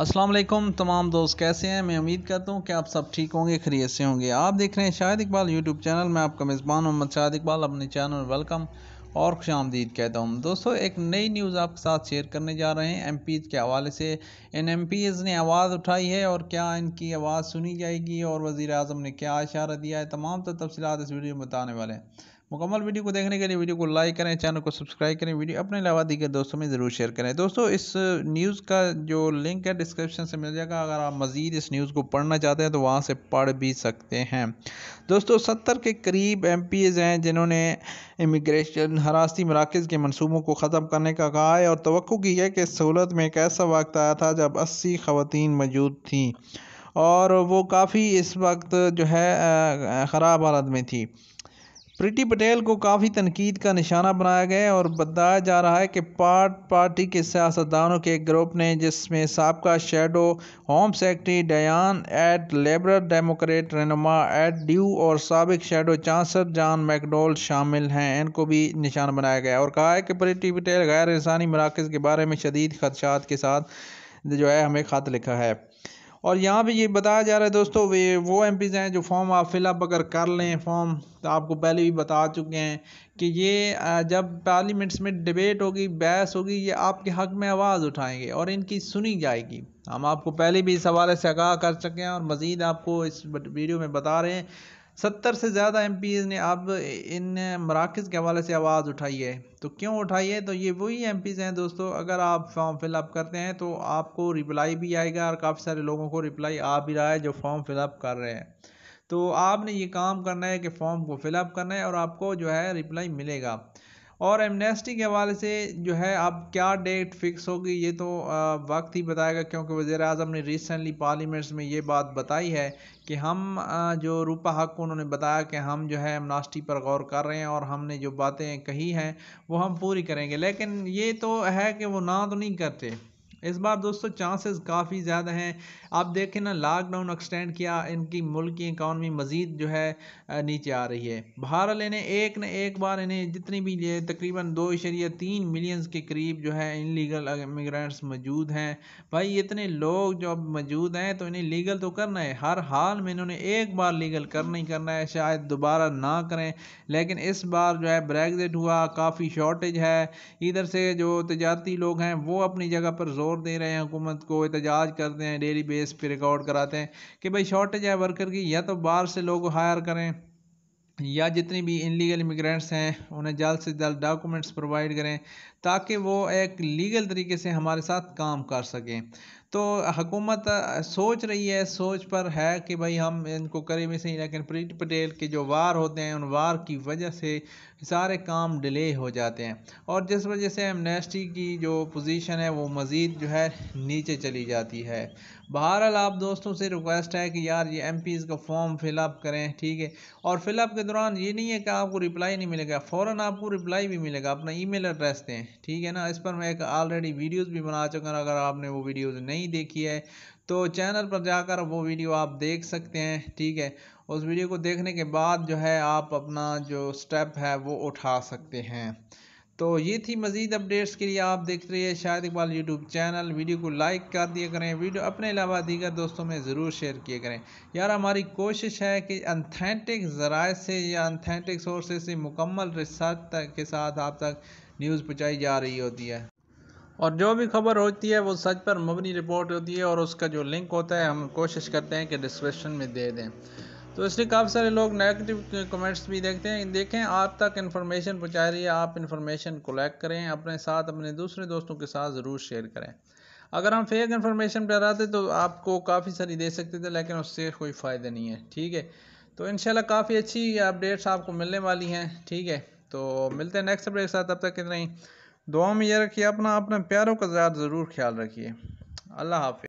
असलम तमाम दोस्त कैसे हैं मैं उम्मीद करता हूँ कि आप सब ठीक होंगे खरीद से होंगे आप देख रहे हैं शाहिद इकबाल यूट्यूब चैनल में आपका मेज़बान मोहम्मद शाहिद इकबाल अपने चैनल वेलकम और खुश आमदीद कहता हूँ दोस्तों एक नई न्यूज़ आपके साथ शेयर करने जा रहे हैं एम के हवाले से इन एम ने आवाज़ उठाई है और क्या इनकी आवाज़ सुनी जाएगी और वज़ी अजम ने क्या इशारा दिया है तमाम तो तफसलत इस वीडियो में बताने वाले हैं मुकम्मल वीडियो को देखने के लिए वीडियो को लाइक करें चैनल को सब्सक्राइब करें वीडियो अपने अलावा दीगर दोस्तों में ज़रूर शेयर करें दोस्तों इस न्यूज़ का जो लिंक है डिस्क्रिप्शन से मिल जाएगा अगर आप मज़ीद इस न्यूज़ को पढ़ना चाहते हैं तो वहाँ से पढ़ भी सकते हैं दोस्तों सत्तर के करीब एम हैं जिन्होंने इमिग्रेशन हरासती मराकज़ के मनसूबों को ख़त्म करने का कहा है और तो की है कि सहूलत में एक ऐसा वक्त आया था जब अस्सी ख़वान मौजूद थी और वो काफ़ी इस वक्त जो है ख़राब हालत में थी प्रीति पटेल को काफ़ी तनकीद का निशाना बनाया गया है और बताया जा रहा है कि पार्ट पार्टी के सियासतदानों के एक ग्रुप ने जिसमें सबका शेडो होम सेक्रेटरी डयान एट लेबर डेमोक्रेट रहनुमा एट ड्यू और सबक शेडो चांसलर जॉन मैकडोल शामिल हैं इनको भी निशाना बनाया गया और कहा है कि प्रीति पटेल गैर इंसानी मराकज़ के बारे में शदीद खदशात के साथ जो है हमें खत लिखा है और यहाँ पे ये बताया जा रहा है दोस्तों वे वो एम हैं जो फॉर्म आप फिलअप अगर कर लें फॉर्म तो आपको पहले भी बता चुके हैं कि ये जब पार्लियामेंट्स में डिबेट होगी बहस होगी ये आपके हक में आवाज़ उठाएंगे और इनकी सुनी जाएगी हम आपको पहले भी इस हवाले से आगाह कर चुके हैं और मज़ीद आपको इस वीडियो में बता रहे हैं सत्तर से ज़्यादा एम ने अब इन मराकज़ के हवाले से आवाज़ उठाई है तो क्यों उठाई है तो ये वही एम हैं दोस्तों अगर आप फॉर्म फिलअप करते हैं तो आपको रिप्लाई भी आएगा और काफ़ी सारे लोगों को रिप्लाई आ भी रहा है जो फॉर्म फिलअप कर रहे हैं तो आपने ये काम करना है कि फॉर्म को फिलअप करना है और आपको जो है रिप्लाई मिलेगा और एमनेस्टी के हवाले से जो है अब क्या डेट फिक्स होगी ये तो वक्त ही बताएगा क्योंकि वज़ी अजम ने रिसेंटली पार्लियामेंट्स में ये बात बताई है कि हम जो रूपा हक को उन्होंने बताया कि हम जो है एमनास्टी पर गौर कर रहे हैं और हमने जो बातें कही हैं वो हम पूरी करेंगे लेकिन ये तो है कि वो ना तो नहीं करते इस बार दोस्तों चांसेस काफ़ी ज़्यादा हैं आप देखें ना लॉकडाउन एक्सटेंड किया इनकी मुल्क की इकानमी मज़ीद जो है नीचे आ रही है बाहर इन्हें एक न एक बार इन्हें जितनी भी ये तकरीबन दो इशरिया तीन मिलियंस के करीब जो है इनलीगल इमिग्रेंट्स मौजूद हैं भाई इतने लोग जो अब मौजूद हैं तो इन्हें लीगल तो करना है हर हाल में इन्होंने एक बार लीगल करना ही करना है शायद दोबारा ना करें लेकिन इस बार जो है ब्रेगज़िट हुआ काफ़ी शॉर्टेज है इधर से जो तजारती लोग हैं वो अपनी जगह पर जोर जोर दे रहे हैं हुकूमत को एहतजाज करते हैं डेली बेस पर रिकॉर्ड कराते हैं कि भाई शॉर्टेज है वर्कर की या तो बाहर से लोग हायर करें या जितनी भी इनलीगल इमिग्रेंट्स हैं उन्हें जल्द से जल्द डॉक्यूमेंट्स प्रोवाइड करें ताकि वो एक लीगल तरीके से हमारे साथ काम कर सकें तो हुकूमत सोच रही है सोच पर है कि भाई हम इनको करें भी सही लेकिन प्रीत पटेल के जो वार होते हैं उन वार की वजह से सारे काम डिले हो जाते हैं और जिस वजह से एमनेस्टी की जो पोजीशन है वो मज़ीद जो है नीचे चली जाती है बहरहाल आप दोस्तों से रिक्वेस्ट है कि यार ये एम का फॉर्म फ़िलअप करें ठीक है और फ़िलअप के दौरान ये नहीं है कि आपको रिप्लाई नहीं मिलेगा फ़ौर आपको रिप्लाई भी मिलेगा अपना ई एड्रेस दें ठीक है ना इस पर मैं एक ऑलरेडी वीडियोज़ भी बना चुका हूँ अगर आपने वो वीडियोज़ नहीं नहीं देखी है तो चैनल पर जाकर वो वीडियो आप देख सकते हैं ठीक है उस वीडियो को देखने के बाद जो है आप अपना जो स्टेप है वो उठा सकते हैं तो ये थी मज़ीद अपडेट्स के लिए आप देखते रहिए शायद इकबाल यूट्यूब चैनल वीडियो को लाइक कर दिया करें वीडियो अपने अलावा दीगर दोस्तों में ज़रूर शेयर किए करें यार हमारी कोशिश है कि अनथेंटिक ज़राए से या अनथेंटिक सोर्सेज से मुकम्मल रिसर्च के साथ आप तक न्यूज़ पहुँचाई जा रही होती है और जो भी खबर होती है वो सच पर मबनी रिपोर्ट होती है और उसका जो लिंक होता है हम कोशिश करते हैं कि डिस्क्रिप्शन में दे दें तो इसलिए काफ़ी सारे लोग नेगेटिव कमेंट्स भी देखते हैं देखें आप तक इन्फॉर्मेशन पहुँचा रही है आप इन्फॉर्मेशन कलेक्ट करें अपने साथ अपने दूसरे दोस्तों के साथ ज़रूर शेयर करें अगर हम फेक इन्फॉर्मेशन आते तो आपको काफ़ी सारी दे सकते थे लेकिन उससे कोई फ़ायदा नहीं है ठीक है तो इन काफ़ी अच्छी अपडेट्स आपको मिलने वाली हैं ठीक है तो मिलते हैं नेक्स्ट अपडेट के साथ अब तक कितना ही दुआ में यह रखिए अपना अपने प्यारों का ज़्यादा ज़रूर ख्याल रखिए अल्लाह हाफि